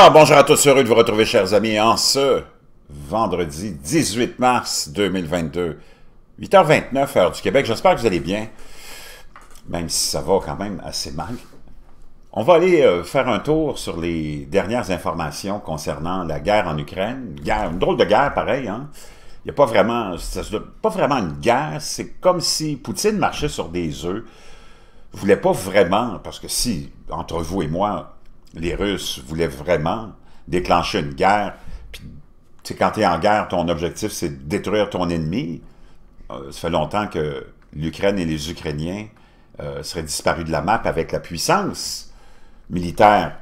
Alors, bonjour à tous, heureux de vous retrouver, chers amis, en ce vendredi 18 mars 2022, 8h29, heure du Québec. J'espère que vous allez bien, même si ça va quand même assez mal. On va aller euh, faire un tour sur les dernières informations concernant la guerre en Ukraine. Guerre, une drôle de guerre, pareil. Hein? Il n'y a pas vraiment, pas vraiment une guerre. C'est comme si Poutine marchait sur des œufs. Voulait pas vraiment, parce que si, entre vous et moi, les Russes voulaient vraiment déclencher une guerre. Puis, quand tu es en guerre, ton objectif, c'est de détruire ton ennemi. Euh, ça fait longtemps que l'Ukraine et les Ukrainiens euh, seraient disparus de la map avec la puissance militaire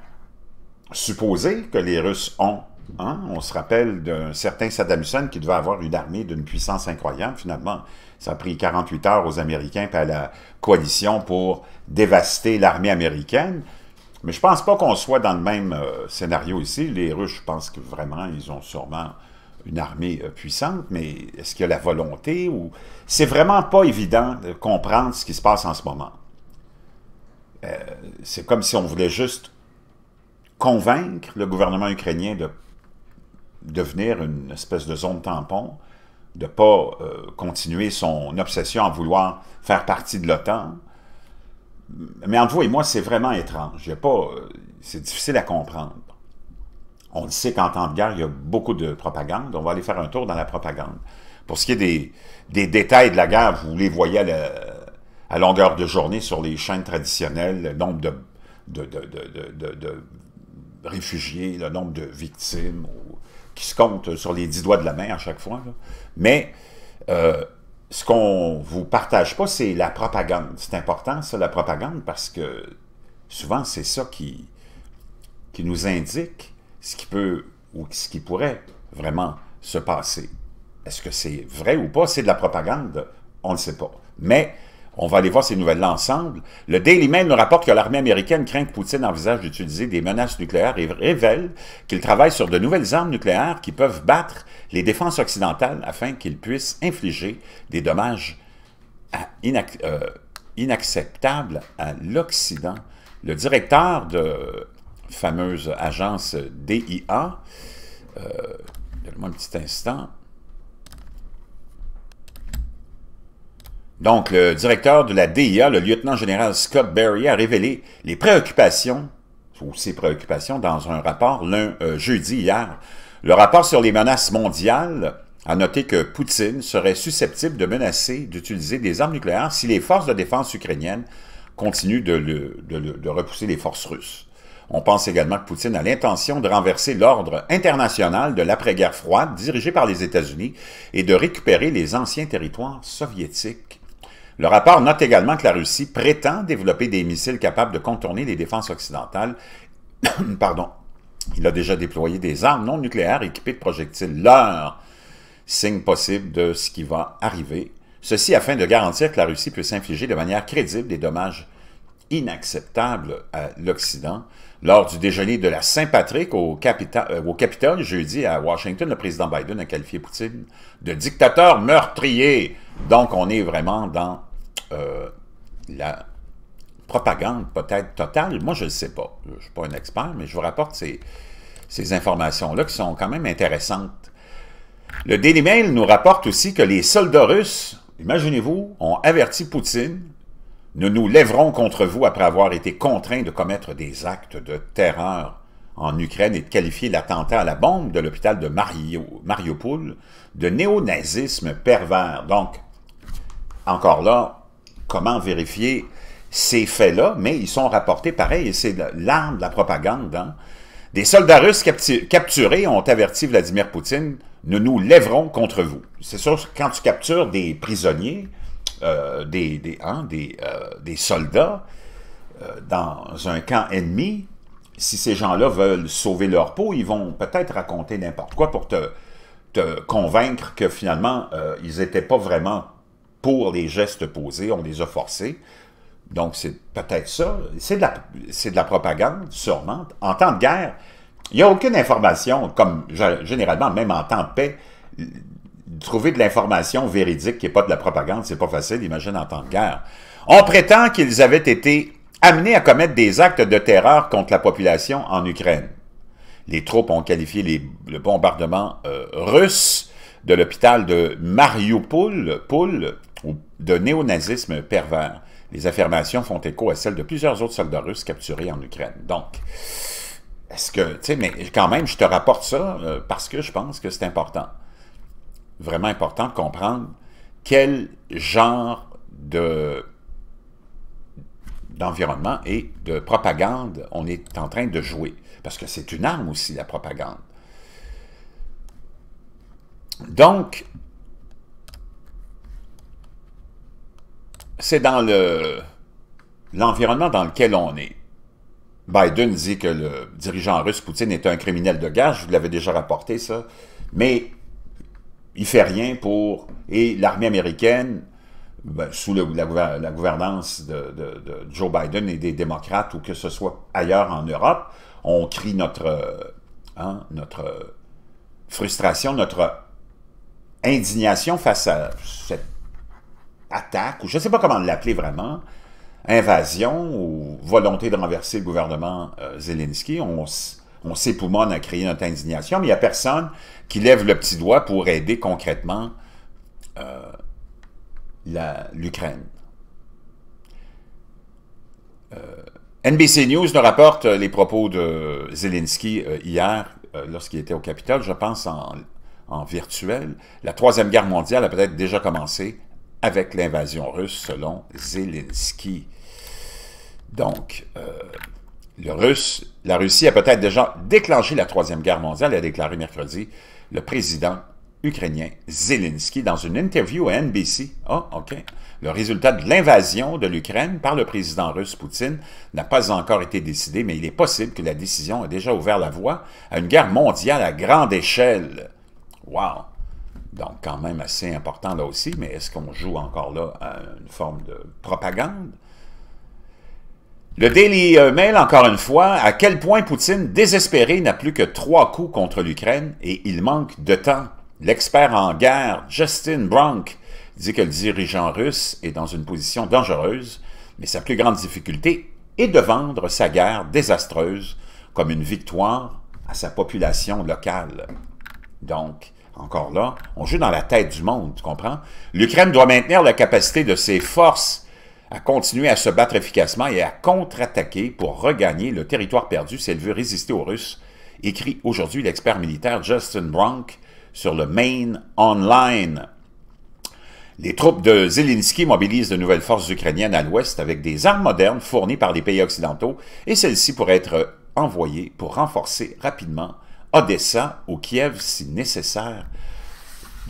supposée que les Russes ont. Hein. On se rappelle d'un certain Saddam Hussein qui devait avoir une armée d'une puissance incroyable. Finalement, ça a pris 48 heures aux Américains et à la coalition pour dévaster l'armée américaine. Mais je pense pas qu'on soit dans le même euh, scénario ici. Les Russes, je pense que vraiment, ils ont sûrement une armée euh, puissante, mais est-ce qu'il y a la volonté ou... C'est vraiment pas évident de comprendre ce qui se passe en ce moment. Euh, c'est comme si on voulait juste convaincre le gouvernement ukrainien de devenir une espèce de zone tampon, de ne pas continuer son obsession à vouloir faire partie de l'OTAN, mais entre vous et moi, c'est vraiment étrange. c'est difficile à comprendre. On le sait qu'en temps de guerre, il y a beaucoup de propagande. On va aller faire un tour dans la propagande. Pour ce qui est des, détails de la guerre, vous les voyez à, longueur de journée sur les chaînes traditionnelles, le nombre de, réfugiés, le nombre de victimes, qui se comptent sur les dix doigts de la main à chaque fois. Mais euh, ce qu'on vous partage pas, c'est la propagande. C'est important, ça, la propagande, parce que souvent, c'est ça qui, qui nous indique ce qui peut ou ce qui pourrait vraiment se passer. Est-ce que c'est vrai ou pas? C'est de la propagande, on ne sait pas. Mais on va aller voir ces nouvelles-là ensemble. Le Daily Mail nous rapporte que l'armée américaine craint que Poutine envisage d'utiliser des menaces nucléaires et révèle qu'il travaille sur de nouvelles armes nucléaires qui peuvent battre les défenses occidentales afin qu'ils puissent infliger des dommages euh, inacceptables à l'Occident. Le directeur de fameuse agence DIA, euh, moi un petit instant, Donc, le directeur de la DIA, le lieutenant général Scott Berry, a révélé les préoccupations, ou ses préoccupations, dans un rapport l'un euh, jeudi hier. Le rapport sur les menaces mondiales a noté que Poutine serait susceptible de menacer d'utiliser des armes nucléaires si les forces de défense ukrainiennes continuent de, de repousser les forces russes. On pense également que Poutine a l'intention de renverser l'ordre international de l'après-guerre froide dirigé par les États-Unis et de récupérer les anciens territoires soviétiques. Le rapport note également que la Russie prétend développer des missiles capables de contourner les défenses occidentales. Pardon. Il a déjà déployé des armes non nucléaires équipées de projectiles Leur signe possible de ce qui va arriver. Ceci afin de garantir que la Russie puisse infliger de manière crédible des dommages inacceptables à l'Occident. Lors du déjeuner de la Saint-Patrick au, euh, au, Capitole jeudi à Washington, le président Biden a qualifié Poutine de dictateur meurtrier. Donc on est vraiment dans euh, la propagande peut-être totale, moi je ne sais pas, je ne suis pas un expert, mais je vous rapporte ces, informations-là qui sont quand même intéressantes. Le Daily Mail nous rapporte aussi que les soldats russes, imaginez-vous, ont averti Poutine nous nous lèverons contre vous après avoir été contraints de commettre des actes de terreur en Ukraine et de qualifier l'attentat à la bombe de l'hôpital de Mariupol de néonazisme pervers. Donc, encore là, comment vérifier ces faits-là, mais ils sont rapportés pareil, et c'est l'arme de la propagande. Hein. Des soldats russes capturés ont averti Vladimir Poutine « Nous nous lèverons contre vous ». C'est sûr, quand tu captures des prisonniers, euh, des, des, hein, euh, soldats euh, dans un camp ennemi, si ces gens-là veulent sauver leur peau, ils vont peut-être raconter n'importe quoi pour te, te convaincre que finalement, ils n'étaient pas vraiment pour les gestes posés, on les a forcés. Donc, c'est peut-être ça. C'est de, la, propagande, sûrement. En temps de guerre, il n'y a aucune information, comme généralement, même en temps de paix, trouver de l'information véridique qui n'est pas de la propagande, c'est pas facile, imagine en temps de guerre. On prétend qu'ils avaient été amenés à commettre des actes de terreur contre la population en Ukraine. Les troupes ont qualifié les, le bombardement euh, russe de l'hôpital de Mariupol, ou de néonazisme pervers. Les affirmations font écho à celles de plusieurs autres soldats russes capturés en Ukraine. Donc, est-ce que, tu sais, mais quand même, je te rapporte ça euh, parce que je pense que c'est important. Vraiment important de comprendre quel genre de d'environnement et de propagande on est en train de jouer. Parce que c'est une arme aussi, la propagande. Donc, c'est dans l'environnement dans lequel on est. Biden dit que le dirigeant russe Poutine est un criminel de guerre, je vous l'avais déjà rapporté ça, mais il fait rien pour... Et l'armée américaine, ben, sous la, gouvernance de, Joe Biden et des démocrates, ou que ce soit ailleurs en Europe, on crie notre, hein, notre frustration, notre indignation face à cette attaque, ou je ne sais pas comment l'appeler vraiment, invasion ou volonté de renverser le gouvernement euh, Zelensky. On, on s'époumonne à créer notre indignation, mais il n'y a personne qui lève le petit doigt pour aider concrètement euh, l'Ukraine. Euh, NBC News nous rapporte les propos de Zelensky hier lorsqu'il était au Capitole, je pense en en virtuel, la Troisième Guerre mondiale a peut-être déjà commencé avec l'invasion russe, selon Zelensky. Donc, euh, le Russe, la Russie a peut-être déjà déclenché la Troisième Guerre mondiale, a déclaré mercredi le président ukrainien Zelensky dans une interview à NBC. Ah, OK. Le résultat de l'invasion de l'Ukraine par le président russe Poutine n'a pas encore été décidé, mais il est possible que la décision ait déjà ouvert la voie à une guerre mondiale à grande échelle. Wow! Donc, quand même assez important là aussi, mais est-ce qu'on joue encore là à une forme de propagande? Le Daily euh, Mail, encore une fois, à quel point Poutine, désespéré, n'a plus que trois coups contre l'Ukraine et il manque de temps. L'expert en guerre, Justin Bronk, dit que le dirigeant russe est dans une position dangereuse, mais sa plus grande difficulté est de vendre sa guerre désastreuse comme une victoire à sa population locale. Donc, encore là, on joue dans la tête du monde, tu comprends? L'Ukraine doit maintenir la capacité de ses forces à continuer à se battre efficacement et à contre-attaquer pour regagner le territoire perdu si elle veut résister aux Russes, écrit aujourd'hui l'expert militaire Justin Bronk sur le Maine Online. Les troupes de Zelensky mobilisent de nouvelles forces ukrainiennes à l'ouest avec des armes modernes fournies par les pays occidentaux et celles-ci pourraient être envoyées pour renforcer rapidement Odessa ou Kiev si nécessaire.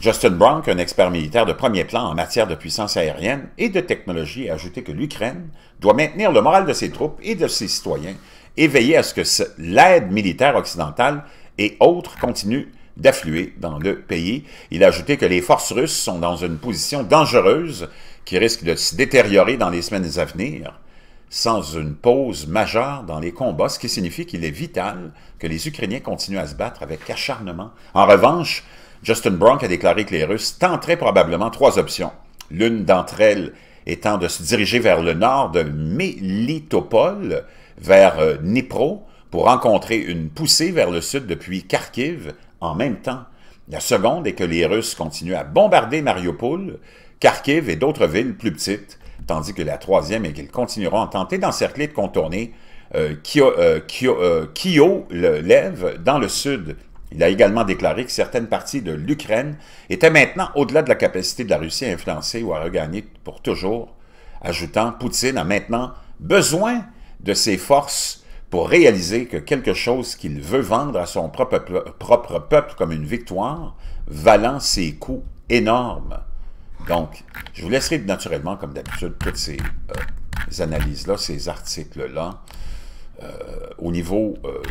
Justin Brown, un expert militaire de premier plan en matière de puissance aérienne et de technologie, a ajouté que l'Ukraine doit maintenir le moral de ses troupes et de ses citoyens et veiller à ce que l'aide militaire occidentale et autres continue d'affluer dans le pays. Il a ajouté que les forces russes sont dans une position dangereuse qui risque de se détériorer dans les semaines à venir sans une pause majeure dans les combats, ce qui signifie qu'il est vital que les Ukrainiens continuent à se battre avec acharnement. En revanche, Justin Bronk a déclaré que les Russes tenteraient probablement trois options. L'une d'entre elles étant de se diriger vers le nord de Melitopol, vers euh, Dnipro, pour rencontrer une poussée vers le sud depuis Kharkiv en même temps. La seconde est que les Russes continuent à bombarder Mariupol, Kharkiv et d'autres villes plus petites, tandis que la troisième et qu'ils continueront à tenter d'encercler de contourner euh, euh, euh, Kyo, le lève dans le sud. Il a également déclaré que certaines parties de l'Ukraine étaient maintenant au-delà de la capacité de la Russie à influencer ou à regagner pour toujours, ajoutant Poutine a maintenant besoin de ses forces pour réaliser que quelque chose qu'il veut vendre à son propre, propre peuple comme une victoire, valant ses coûts énormes. Donc, je vous laisserai naturellement, comme d'habitude, toutes ces euh, analyses-là, ces articles-là. Euh, au niveau euh,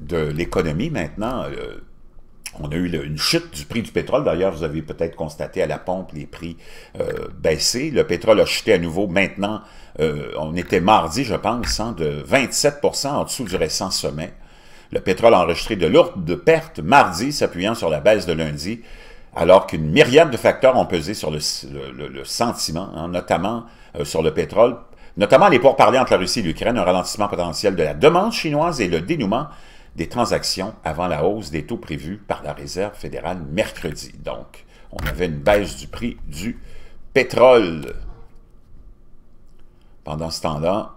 de l'économie maintenant, on a eu une chute du prix du pétrole. D'ailleurs, vous avez peut-être constaté à la pompe les prix baissés. Le pétrole a chuté à nouveau maintenant. on était mardi, je pense, hein, de 27 en dessous du récent sommet. Le pétrole a enregistré de lourdes pertes mardi, s'appuyant sur la baisse de lundi alors qu'une myriade de facteurs ont pesé sur le, sentiment, hein, notamment euh, sur le pétrole, notamment les pourparlers entre la Russie et l'Ukraine, un ralentissement potentiel de la demande chinoise et le dénouement des transactions avant la hausse des taux prévus par la Réserve fédérale mercredi. Donc, on avait une baisse du prix du pétrole. Pendant ce temps-là,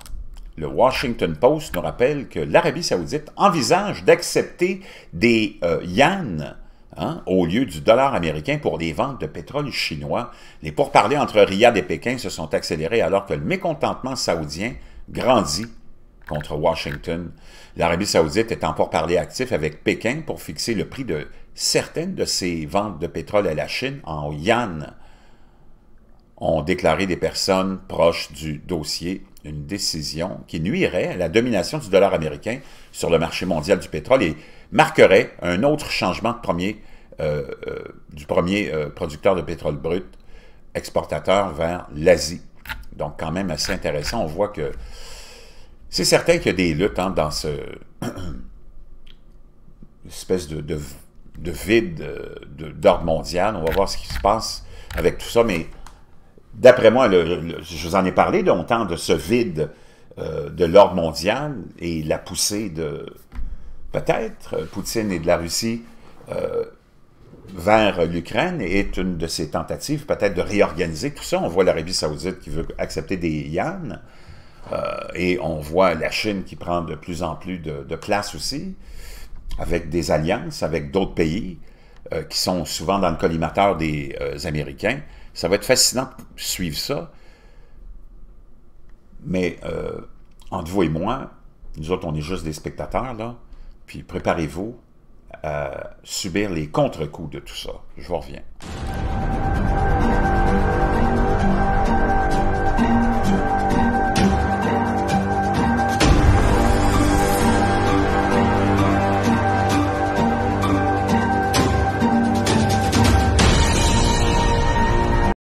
le Washington Post nous rappelle que l'Arabie saoudite envisage d'accepter des euh, yens. Hein, au lieu du dollar américain pour les ventes de pétrole chinois. Les pourparlers entre Riyad et Pékin se sont accélérés alors que le mécontentement saoudien grandit contre Washington. L'Arabie saoudite est en pourparlers actif avec Pékin pour fixer le prix de certaines de ses ventes de pétrole à la Chine en yuan, ont déclaré des personnes proches du dossier une décision qui nuirait à la domination du dollar américain sur le marché mondial du pétrole et marquerait un autre changement euh, euh, du premier euh, producteur de pétrole brut exportateur vers l'Asie. Donc, quand même assez intéressant. On voit que c'est certain qu'il y a des luttes hein, dans ce espèce de, vide d'ordre mondial. On va voir ce qui se passe avec tout ça, mais d'après moi, je vous en ai parlé longtemps de ce vide de l'ordre mondial et la poussée de, peut-être, euh, Poutine et de la Russie euh, vers l'Ukraine est une de ces tentatives peut-être de réorganiser tout ça. On voit l'Arabie saoudite qui veut accepter des yans euh, et on voit la Chine qui prend de plus en plus de, place aussi, avec des alliances, avec d'autres pays qui sont souvent dans le collimateur des Américains. Ça va être fascinant de suivre ça. Mais entre vous et moi, nous autres, on est juste des spectateurs, là. Puis préparez-vous à subir les contre-coups de tout ça. Je vous reviens.